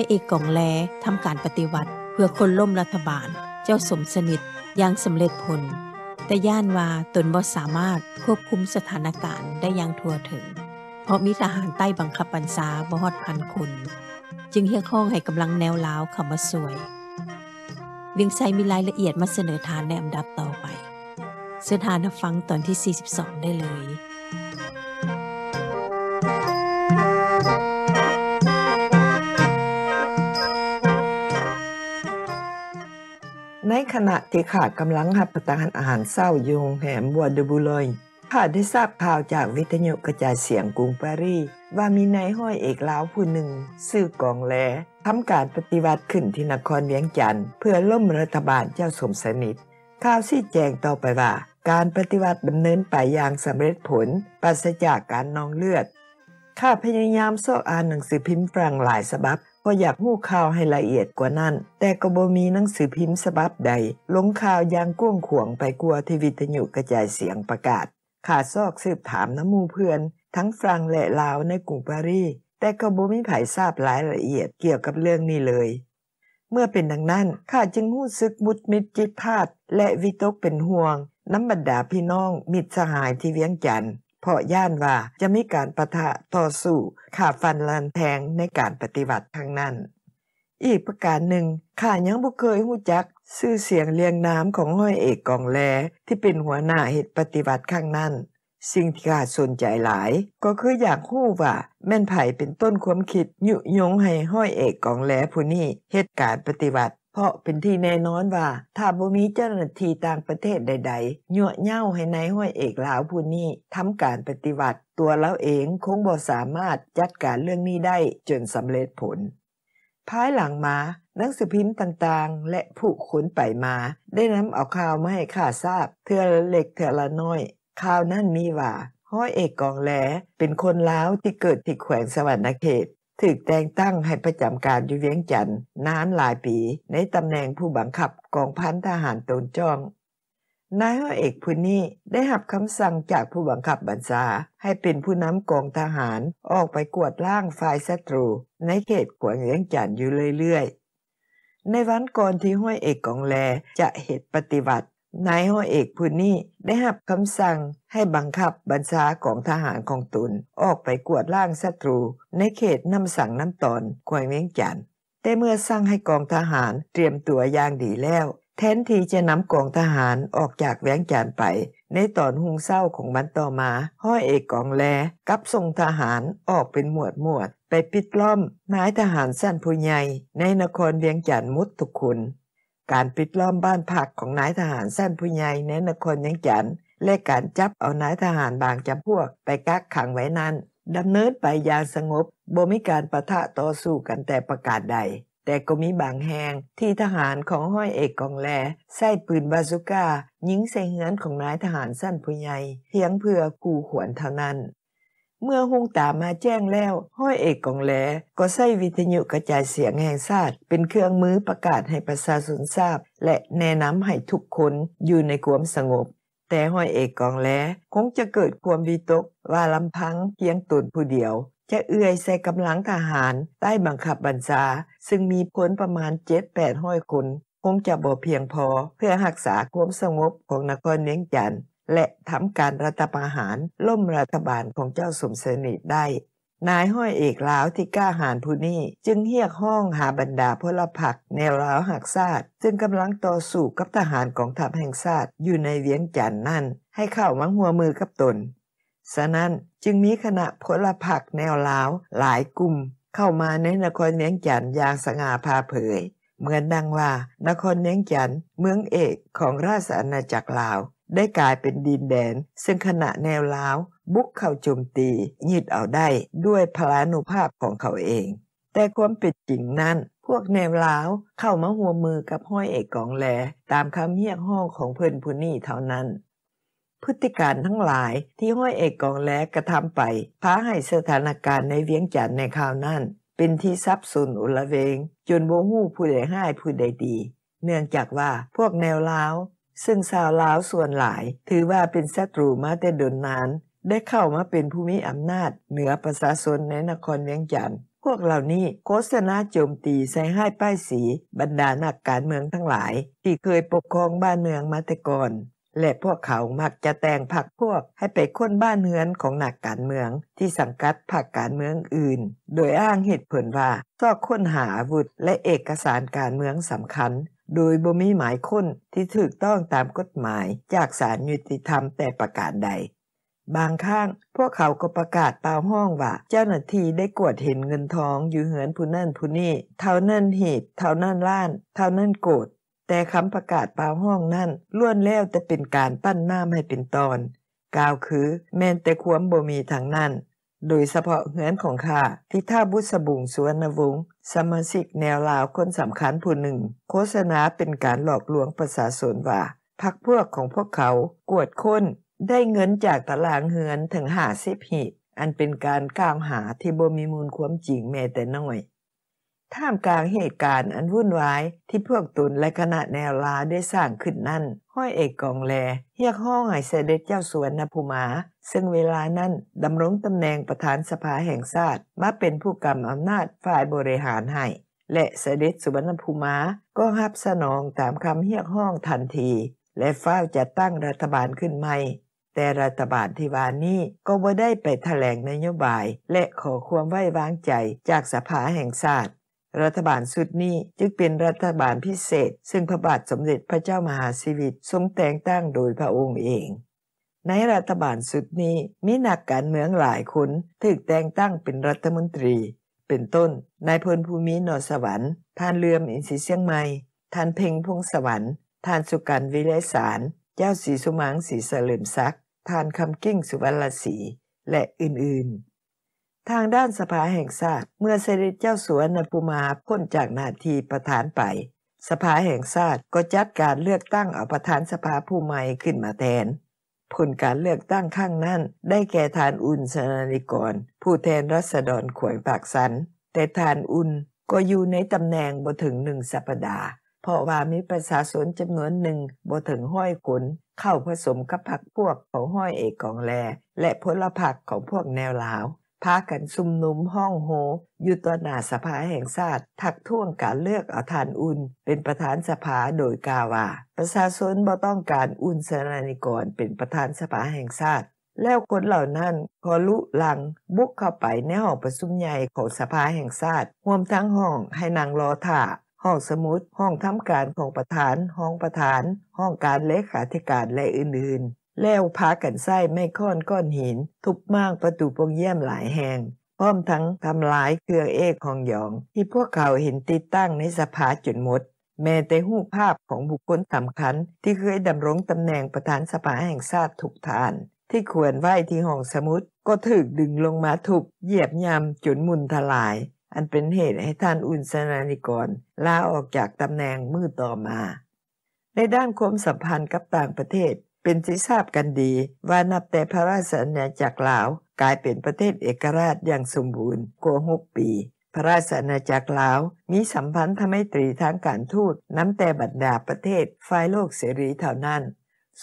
อยเอกกองแลทำการปฏิวัติเพื่อคนล่มรัฐบาล เจ้าสมสนิทยังสำเร็จผล แต่ย่านว่า ตนบ่สามารถควบคุมสถานการณ์ได้อย่างทั่วถึง เพราะมีทหารใต้บังคับบัญชาบ่ฮอดพันคนจึงเฮียกห้องให้กำลังแนวลาวเข้ามาสวยเวียงไซมีรายละเอียดมาเสนอทานในอันดับต่อไปเสื้อทานฟังตอนที่ 42 ได้เลยขณะที่ข้ากำลังหับประทานอาหารเศร้ายุงแหมบัวดบุลอยข้าได้ทราบข่าวจากวิทยุกระจายเสียงกรุงปารีสว่ามีนายห้อยเอกลาวผู้หนึ่งซื่อกองแลทำการปฏิวัติขึ้นที่นครเวียงจันทร์เพื่อล่มรัฐบาลเจ้าสมสนิทข่าวซี่แจงต่อไปว่า การปฏิวัติดำเนินไปอย่างสำเร็จผลปราศจากการนองเลือดข้าพยายามซอกอ่านหนังสือพิมพ์ฝรั่งหลายฉบับก็อยากหู้ข่าวให้ละเอียดกว่านั้น แต่ก็บ่มีหนังสือพิมพ์ฉบับใดลงข่าวอย่างก้วงขวงไปกลัวที่วิทยุกระจายเสียงประกาศขาซอกสืบถามน้ำมูเพื่อน ทั้งฝรั่งและลาวในกรุงปารีส แต่ก็บ่มีไผทราบรายละเอียดเกี่ยวกับเรื่องนี้เลย เมื่อเป็นดังนั้นข้าจึงหู้ซึกมุดมิดจิตพาดและวิตกเป็นห่วงน้ำบรรดาพี่น้อง มิตรสหายที่เวียงจันทร์เพราะย่านว่าจะมีการประทะต่อสู้ข่าฟันลันแทงในการปฏิบัติทางนั้น อีกประการหนึ่งข้ายังบ่เคยหู้จักซื่อเสียงเรียงน้ำของห้อยเอกกองแลที่เป็นหัวหน้า เหตุปฏิบัติข้างนั้น สิ่งที่ข้าสนใจหลาย ก็คืออยากหู้ว่า แม่นไผ่เป็นต้นความคิดยุยงให้ห้อยเอกกองแลผู้นี้เหตุการปฏิบัติเพราะเป็นที่แน่นอนว่า ถ้าบ่มีเจ้าหน้าที่ต่างประเทศใดๆยั่วเย้าให้นายห้วยเอกลาวผู้นี้ทำการปฏิวัติ ตัวเราเองคงบ่สามารถจัดการเรื่องนี้ได้จนสำเร็จผล ภายหลังมาหนังสือพิมพ์ต่างๆ และผู้คนไปมา ได้นำเอาข่าวมาให้ข้าทราบเทือละเล็กเทือละน้อยข่าวนั่นมีว่า ห้อยเอกกองแลเป็นคนลาวที่เกิดที่แขวงสวรรณเขตถูกแต่งตั้งให้ประจำการอยู่เวียงจันทร์นานหลายปี ในตำแหน่งผู้บังคับ กองพันทหารตนจ้องนายห้อเอกผู้นี้ ได้หับคำสั่งจากผู้บังคับบัญชาให้เป็นผู้นำกองทหารออกไปกวดล่างฝ่ายศัตรู ในเขตขวงเวียงจันทร์อยู่เรื่อยๆ ในวันก่อนที่ห้วยเอกกองแลจะเหตุปฏิบัตินายห้อเอกผู้นี้ได้หับคำสั่งให้บังคับบัญชาของทหารของตนออกไปกวดล่างศัตรูในเขตน้ำสั่งน้ำตอนควายเวียงจันแต่เมื่อสั่งให้กองทหารเตรียมตัวอย่างดีแล้วแทนที่จะนำกองทหารออกจากแวยงจานไปในตอนหุงเศร้าของมันต่อมาห้อยเอกกองแลกับส่งทหารออกเป็นหมวดหมวดไปปิดล้อมนายทหารสั้นผู้ใหญ่ในนครเวียงจันมุดทุกคนการปิดล้อมบ้านพักของนายทหารสั้นผู้ใหญ่ในนครยังจันและการจับเอานายทหารบางจำพวก ไปกักขังไว้นั้นดำเนินไปอย่างสงบบ่มีการประทะต่อสู้กันแต่ประกาศใด แต่ก็มีบางแห่งที่ทหารของห้อยเอกกองแลใส่ปืนบาซูก้ายิงใส่เฮือนของนายทหารสั้นผู้ใหญ่เพียงเพื่อกูขวนเท่านั้นเมื่อฮุงตามาแจ้งแล้ว ห้อยเอกกองแหลก็ใส่วิทยุกระจายเสียงแห่งชาติเป็นเครื่องมือประกาศให้ประชาชนทราบ และแนะนำให้ทุกคนอยู่ในความสงบ แต่ห้อยเอกกองแหลคงจะเกิดความวิตกว่าลำพังเพียงตนผู้เดียว จะเอื้อยใส่กำลังทหาร ใต้บังคับบัญชาซึ่งมีพลประมาณ7-800คนคงจะบ่เพียงพอเพื่อรักษาความสงบของนครเนียงจันทร์และทำการรัฐประหารล่มรัฐบาลของเจ้าสมเสนิทได้ นายห้อยเอกลาวที่กล้าหาญผู้นี้จึงเรียกห้องหาบรรดาพลผัก แนวลาวหักซาดซึ่งกำลังต่อสู้กับทหารกองทัพแห่งซาตอยู่ในเวียงจันนนั่นให้เข้ามาหัวมือกับตน ฉะนั้นจึงมีคณะพลผักแนวลาวหลายกลุ่ม เข้ามาในนครเวียงจันนอย่างสง่าผ่าเผย เหมือนดังว่า นครเวียงจันนเมืองเอกของราชอาณาจักรลาวได้กลายเป็นดินแดน ซึ่งขณะแนวล้าว บุกเข้าโจมตียึดเอาได้ด้วยพลานุภาพของเขาเอง แต่ความเป็นจริงนั้น พวกแนวล้าวเข้ามาหัวมือกับห้อยเอกกองแล ตามคำเรียกห้องของเพื่อนผู้นี้เท่านั้น พฤติการทั้งหลายที่ห้อยเอกกองแลกระทำไป พาให้สถานการณ์ในเวียงจันทร์ในคราวนั้น เป็นที่ซับสนอุลเวง จนโบหู้ผู้ใดให้ผู้ใดดีเนื่องจากว่าพวกแนวล้าวซึ่งชาวลาวส่วนหลาย ถือว่าเป็นศัตรูมาแต่ดนนาน ได้เข้ามาเป็นผู้มีอำนาจเหนือประชาชนในนครเวียงจันทร์พวกเหล่านี้โฆษณาโจมตีใส่ให้ป้ายสี บรรดานักการเมืองทั้งหลาย ที่เคยปกครองบ้าน เมืองมาแต่ก่อนและพวกเขามักจะแต่งผักพวกให้ไปค้นบ้านเมือนของหนักการเมือง ที่สังกัดผักการเมืองอื่น โดยอ้างเหตุผลว่าซอกค้นหาวุธและเอกสารการเมืองสำคัญโดยบ่มีหมายค้นที่ถูกต้องตามกฎหมายจากศาลยุติธรรมแต่ประกาศใด บางครั้งพวกเขาก็ประกาศเปล่าห้องว่าเจ้าหน้าที่ได้กวดเห็นเงินทองอยู่เหือนผู้นั่นผู้นี่ เท่านั่นเหตุเท่านั่นล้าน เท่านั่นโกดแต่คำประกาศเปล่าห้องนั่นล้วนแล้วแต่เป็นการปั้นหน้าให้เป็นตอนกล่าวคือ แมนแต่ควมบ่มีทางนั่นโดยเฉพาะเงือนของข้าที่ท่าบุษบุงสวนวงศ์สมาชิกแนวลาวคนสำคัญผู้หนึ่ง โฆษณาเป็นการหลอกลวงประสาสนว่าพักพวกของพวกเขากวดค้น ได้เงินจากตลางเฮือนถึงหาิบหิ อันเป็นการก้าวหาที่บ่มีมูลความจริงแม้แต่น้อยท่ามกลางเหตุการณ์อันวุ่นวายที่พวกตุนและคณะแนวลาได้สร้างขึ้นนั่นห้อยเอกกองแลเฮียกห้องไห้เสด็จเจ้าสวนนภูมา ซึ่งเวลานั้นดำรงตำแหน่งประธานสภาแห่งชาติมาเป็นผู้กำอำนาจฝ่ายบริหารให้และเสด็จสุวรรณภูมาก็รับสนองตามคำเฮียกห้องทันทีและฝ้าจะตั้งรัฐบาลขึ้นใหม่แต่รัฐบาลที่วานี้ก็ม่ได้ไปแถลงนโยบายและขอความไว้วางใจจากสภาแห่งชาติรัฐบาลสุดนี้จึงเป็นรัฐบาลพิเศษ ซึ่งพระบาทสมเด็จพระเจ้ามหาสิวิทรงแต่งตั้งโดยพระองค์เอง ในรัฐบาลสุดนี้มีนักการเมืองหลายคนถูกแต่งตั้งเป็นรัฐมนตรี เป็นต้น นายพลภูมินอสวรรค์ ท่านเลื่อมอินทรีเชียงใหม่ ท่านเพ่งพงสวรรค์ท่านสุกันวิเลสาร เจ้าสีสุมังสีเสลิมซักท่านคำกิ้งสุวรรณศรี และอื่นๆทางด้านสภาแห่งชาติเมื่อเสด็จเจ้าสวนนภูมาพ้นจากนาทีประธานไป สภาแห่งชาติก็จัดการเลือกตั้งเอาประธานสภาผู้ใหม่ขึ้นมาแทน ผลการเลือกตั้งข้างนั้นได้แก่ทานอุ่นสนานิกร ผู้แทนรัศดรขวยปากสัน แต่ทานอุ่นก็อยู่ในตำแหน่งบ่ถึงหนึ่งสัปดาห์เพราะว่ามีประชาชนจำนวนหนึ่งบ่ถึงห้อยขนเข้าผสมกับผักพวกของห้อยเอกกองแล และพลผักของพวกแนวลาวพากันชุมนุมห้องโหอยู่ต่อหน้าสภาแห่งชาติทักท่วงการเลือกเอาทานอุ่นเป็นประธานสภาโดยกาวาประชาชนบ่ต้องการอุ่นสนานิกรเป็นประธานสภาแห่งชาติแล้วคนเหล่านั้นขอลุลังบุกเข้าไปในห้องประชุมใหญ่ของสภาแห่งชาติรวมทั้งห้องให้นางรอถ่าห้องสมุดห้องทำการของประธานห้องประธานห้องการเลขาธิการและอื่นๆแล้วพากันไส้ไม่ค้อนก้อนหิน ทุบม่างประตูปงเยี่ยมหลายแหง่งพร้อมทั้งทำลายเครื่องเอกของหยอง ที่พวกเขาเห็นติดตั้งในสภาจุดมด แม้แต่หูภาพของบุคคลสำคัญ ที่เคยดำรงตำแหน่งประธานสภาแห่งชาติถูกทาน ที่ควรไหวที่ห้องสมุดก็ถึกดึงลงมาถูกเหยียบยำจนมุนทลาย อันเป็นเหตุให้ท่านอุนสนานิกรลาออกจากตำแหน่งมือต่อมา ในด้านความสัมพันธ์กับต่างประเทศเป็นที่ทราบกันดีว่านับแต่พระราชอาณาจักรลาวกลายเป็นประเทศเอกราชอย่างสมบูรณ์กว่าหกปีพระราชอาณาจักรลาวมีสัมพันธ์ทำให้ตรีทางการทูตน้ำแต่บรรดาประเทศฝ่ายโลกเสรีเท่านั้น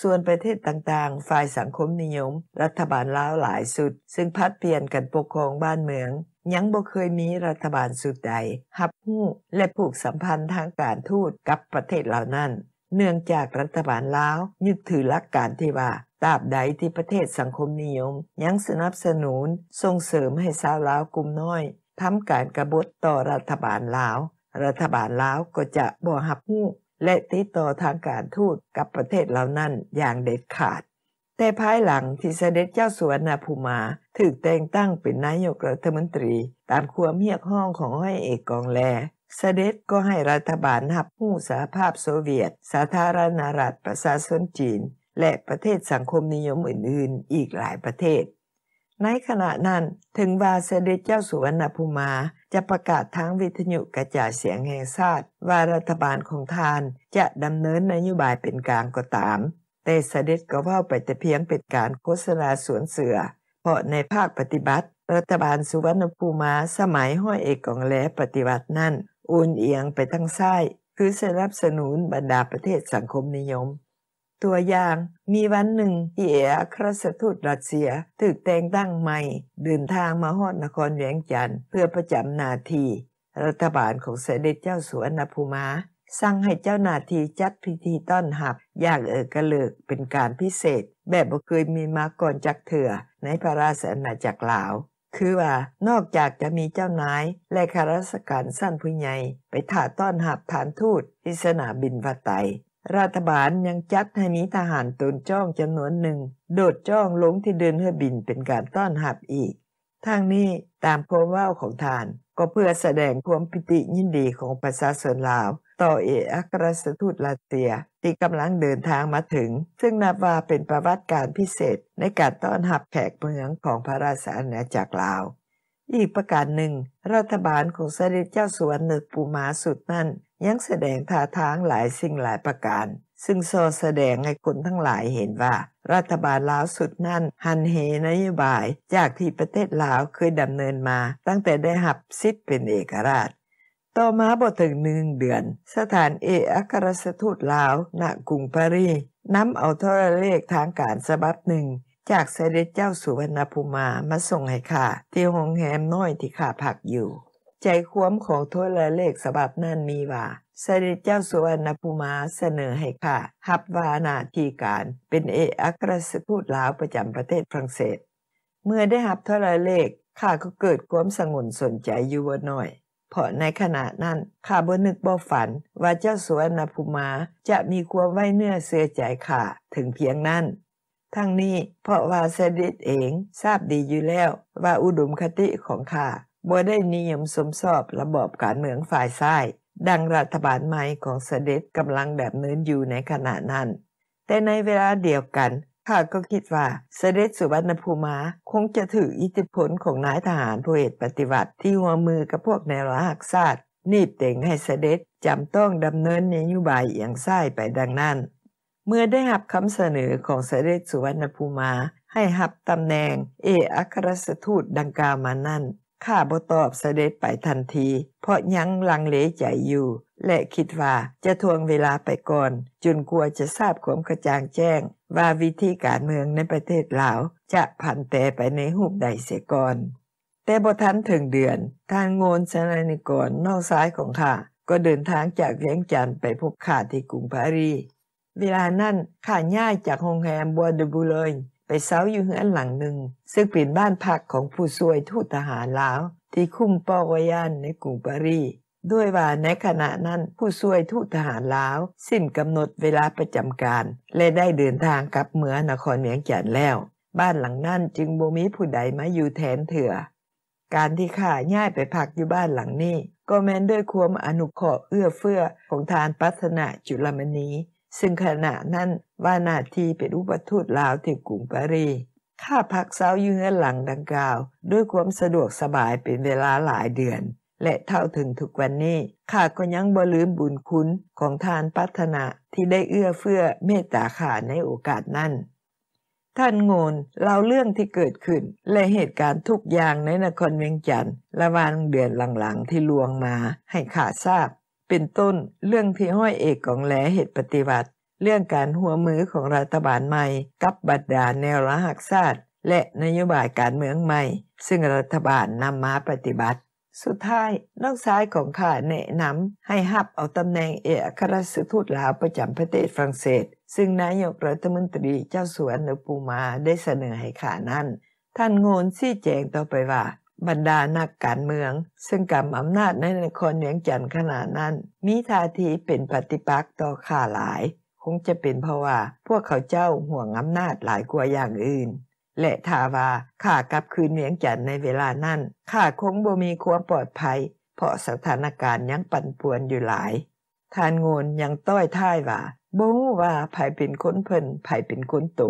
ส่วนประเทศต่างๆ ฝ่ายสังคมนิยมรัฐบาลลาวหลายสุดซึ่งพัดเปลี่ยนกันปกครองบ้านเมืองยังบ่เคยมีรัฐบาลสุดใด หับหู้และผูกสัมพันธ์ทางการทูตกับประเทศเหล่านั้นเนื่องจากรัฐบาลลาวยึดถือหลักการที่ว่าตราบใดที่ประเทศสังคมนิยม ยังสนับสนุนส่งเสริมให้ชาวลาวกลุ่มน้อยทำการกรบฏต่อรัฐบาลลาว รัฐบาลลาว ก็จะบ่หับหู้และติดต่อทางการทูตกับประเทศเหล่านั้นอย่างเด็ดขาด แต่ภายหลังที่เสด็จเจ้าสวนนาภูมาถูกแต่งตั้งเป็นนายกรัฐมนตรี ตามความเรียกห้องของห้อยเอกกองแลเสด็จก็ให้รัฐบาลหับหู้สหภาพโซเวียต สาธารณรัฐประชาชนจีน และประเทศสังคมนิยมอื่น ๆ อีกหลายประเทศ ในขณะนั้นถึงว่าเสด็จเจ้าสุวรรณภูมาจะประกาศทางวิทยุกระจายเสียงแห่งชาติว่ารัฐบาลของทานจะดำเนินนโยบายเป็นกลางก็ตาม แต่เสด็จก็ว่าไปแต่เพียงเป็นการโฆษณาสวนเสือเพราะในภาคปฏิบัติ รัฐบาลสุวรรณภูมาสมัยห้อยเอกของแลปฏิวัตินั่นโอนเอียงไปทั้งซ้าย คือสนับสนุนบรรดาประเทศสังคมนิยม ตัวอย่าง มีวันหนึ่งที่เออัครสทูตรัสเซียถึกแต่งตั้งใหม่เดินทางมาฮอดนครแหวงจันทร์เพื่อประจำนาทีรัฐบาลของเสด็จเจ้าสวนภูมาสั่งให้เจ้าหน้าที่จัดพิธีต้อนหับ อย่างเออกระเลิกเป็นการพิเศษ แบบบ่เคยมีมาก่อนจากเถื่อในพระราชอาณาจักรลาวคือว่านอกจากจะมีเจ้านายและข้าราชการสั้นผู้ใหญ่ไปถ่าต้อนหับฐานทูตที่สนามบินวาไตรัฐบาลยังจัดให้มีทหารตุนจ้องจำนวนหนึ่ง โดดจ้องลงที่เดินเฮือบินเป็นการต้อนหับอีก ทางนี้ ตามความว่าของทานก็เพื่อแสดงความปิติยินดีของประชาชนลาวต่อเอกอัครราชทูตลาเตียที่กำลังเดินทางมาถึง ซึ่งนับว่าเป็นประวัติการพิเศษในการต้อนรับแขกเมืองของพระราชอาณาจักรลาว อีกประการหนึ่ง รัฐบาลของเสด็จเจ้าสวนเนกปูมาสุดนั่นยังแสดงท่าทางหลายสิ่งหลายประการ ซึ่งโซแสดงให้คนทั้งหลายเห็นว่า รัฐบาลลาวสุดนั่นหันเหนโยบาย จากที่ประเทศลาวเคยดำเนินมาตั้งแต่ได้หับซิดเป็นเอกราชต่อมาบ่ถึงหนึ่งเดือน สถานเอกอัครสถูตลาวณกรุงปารีสนำเอาโทรเลขทางการสบับหนึ่งจากเสด็จเจ้าสุวรรณภูมามาส่งให้ข้าที่้องแหมน้อยที่ข้าพักอยู่ ใจควมของโทรเลขสบับนั้นมีว่าเสด็จเจ้าสุวรรณภูมาเสนอให้ข้าฮับวานาทีการ เป็นเอกอัครสถูตลาวประจำประเทศฝรั่งเศส เมื่อได้หับโทรเลขข้าก็เกิดความสงุนสนใจอยู่ว่าน้อยเพราะในขณะนั้นข้าบ่นึกบ่ฝันว่าเจ้าสวนนภูมาจะมีความไว้เนื้อเสื้อใจข่าถึงเพียงนั้น ทั้งนี้เพราะว่าเสด็จเองทราบดีอยู่แล้ว ว่าอุดมคติของข้าบ่ได้นิยมสมสอบระบอบการเมืองฝ่ายซ้าย ดังรัฐบาลใหม่ของเสด็จกำลังแบบเนินอยู่ในขณะนั้น แต่ในเวลาเดียวกันข้าก็คิดว่าเสด็จสุวรรณภูมาคงจะถืออิทธิพลของนายทหารผู้เอกปฏิวัติที่หัวมือกับพวกในรหักศาสตร์นีบเต่งให้เสด็จจำต้องดำเนินนโยบายเอียงส้ไปดังนั้น เมื่อได้หับคำเสนอของเสด็จสุวรรณภูมา ให้หับตำแหน่งเออัครสถูตดังกล่าวมานั่นข้าบ่ตอบเสด็จไปทันที เพราะยังลังเลใจอยู่ และคิดว่าจะทวงเวลาไปก่อนจนกลัวจะทราบความกระจ่างแจ้ง ว่าวิธีการเมืองในประเทศลาวจะผันแต่ไปในหูปใดเสียก่อนแต่บ่ทันถึงเดือนทางโงนชนนิกรนอกซ้ายของข้าก็เดินทางจากเวียงจันทร์ไปพบข้าที่กรุงปารีเวลานั้นข้าย่ายจากโรงแรมบัวเดบูเลย์ไปเซาอยู่เัือนหลังหนึ่ง ซึ่งเป็นบ้านพักของผู้ซวยทูตทหารลาวที่คุ้มปอวยานในกรุงปารีสด้วยว่าในขณะนั้นผู้ซวยทูตทหารลาว สิ้นกำหนดเวลาประจำการ และได้เดินทางกลับเมืองนครเมียงจันแล้ว บ้านหลังนั้นจึงบ่มีผู้ใดมาอยู่แทนเถื่อ การที่ข้าย่ายไปพักอยู่บ้านหลังนี้ ก็แม้นด้วยความอนุเคราะห์เอื้อเฟื้อของทานปัฒนาจุลมณีซึ่งขณะนั้นวานาทีเป็นอุปทูตลาวที่กรุงปารี ข้าพักเซาอยู่เงื่อนหลังดังกล่าว ด้วยความสะดวกสบายเป็นเวลาหลายเดือน และเท่าถึงทุกวันนี้ข้าก็ยังบ่ลืมบุญคุณของทานพัฒนาที่ได้เอื้อเฟื้อเมตตาข้าในโอกาสนั้นท่านโงนเล่าเรื่องที่เกิดขึ้น และเหตุการณ์ทุกอย่างในนครเวียงจันทร์ละวันเดือนหลังๆที่ลวงมาให้ข้าทราบเป็นต้นเรื่องที่ห้อยเอกของแหลเหตุปฏิวัติ เรื่องการหัวมือของรัฐบาลใหม่กับบัตรดาแนวรหักศาสตร์และนโยบายการเมืองใหม่ ซึ่งรัฐบาลนำมาปฏิบัติ สุดท้ายนอกซ้ายของข้าแนะนำให้หับเอาตำแหน่งเอกอัครราทูตลาวประจำประเทศฝรั่งเศส ซึ่งนายกรัฐมนตรีเจ้าสวนนปูมาได้เสนอให้ข้านั้นท่านโงนซี่แจงต่อไปว่าบรรดานักการเมือง ซึ่งกำอำนาจในนครเนียงจันทร์ขนั้น มีท่าทีเป็นปฏิปักษ์ต่อข้าหลายคงจะเป็นเพราะว่า พวกเขาเจ้าห่วงอำนาจหลายกว่าอย่างอื่น และทาว่าข่ากลับคืนเนียงจันทร์ในเวลานั้นข้าคงบ่มีความปลอดภัย เพราะสถานการณ์ยังปั่นป่วนอยู่หลาย ทานงนยังต้อยท้ายว่าบ่ว่าไผเป็นคนเพิ่นไผเป็นคนโต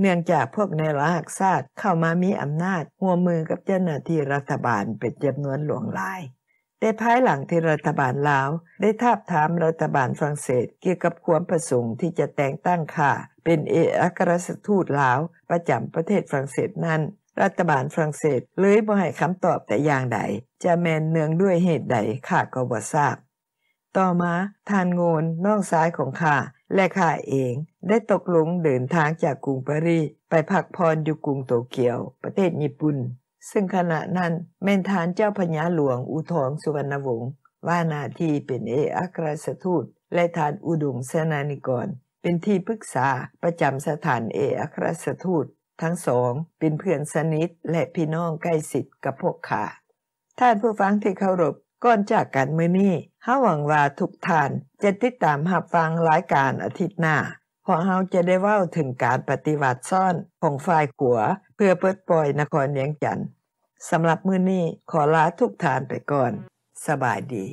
เนื่องจากพวกในรหักซาตเข้ามามีอำนาจหัวมือกับเจ้าหน้าที่รัฐบาลเป็นจำนวนหลวงหลาย แต่ภายหลังที่รัฐบาลลาวได้ทาบถามรัฐบาลฝรั่งเศสเกี่ยวกับความประสงค์ที่จะแต่งตั้งข่าเป็นเอกอัครราชทูตลาวประจำประเทศฝรั่งเศสนั้นรัฐบาลฝรั่งเศสเลยบ่ให้คำตอบแต่อย่างใด จะแมนเนืองด้วยเหตุใดข้าก็บ่ทราบต่อมาทานโงนน้องซ้ายของข้าและข้าเองได้ตกลงเดินทางจากกรุงปารีสไปพักพรอนยู่กรุงโตเกียวประเทศญี่ปุ่น ซึ่งขณะนั้นเมนทานเจ้าพญาหลวงอุทองสุวรรณวงศ์ว่านาที่เป็นเอกอัครราชทูตและทานอุดมเสนานิกร เป็นที่ปรึกษาประจำสถานเอกอัครราชทูตทั้งสอง เป็นเพื่อนสนิทและพี่น้องใกล้ชิดกับพวกข้าท่านผู้ฟังที่เคารพก่อนจากกันมื้อนี้เฮาหวังว่าทุกท่านจะติดตามหับฟังรายการอาทิตย์หน้าพอเฮาจะได้เว้าถึงการปฏิวัติซ่อนของฝ่ายขัว เพื่อเปิดปล่อยนครเนียงจันทร์สำหรับมื้อนี้ ขอลาทุกท่านไปก่อน สบายดี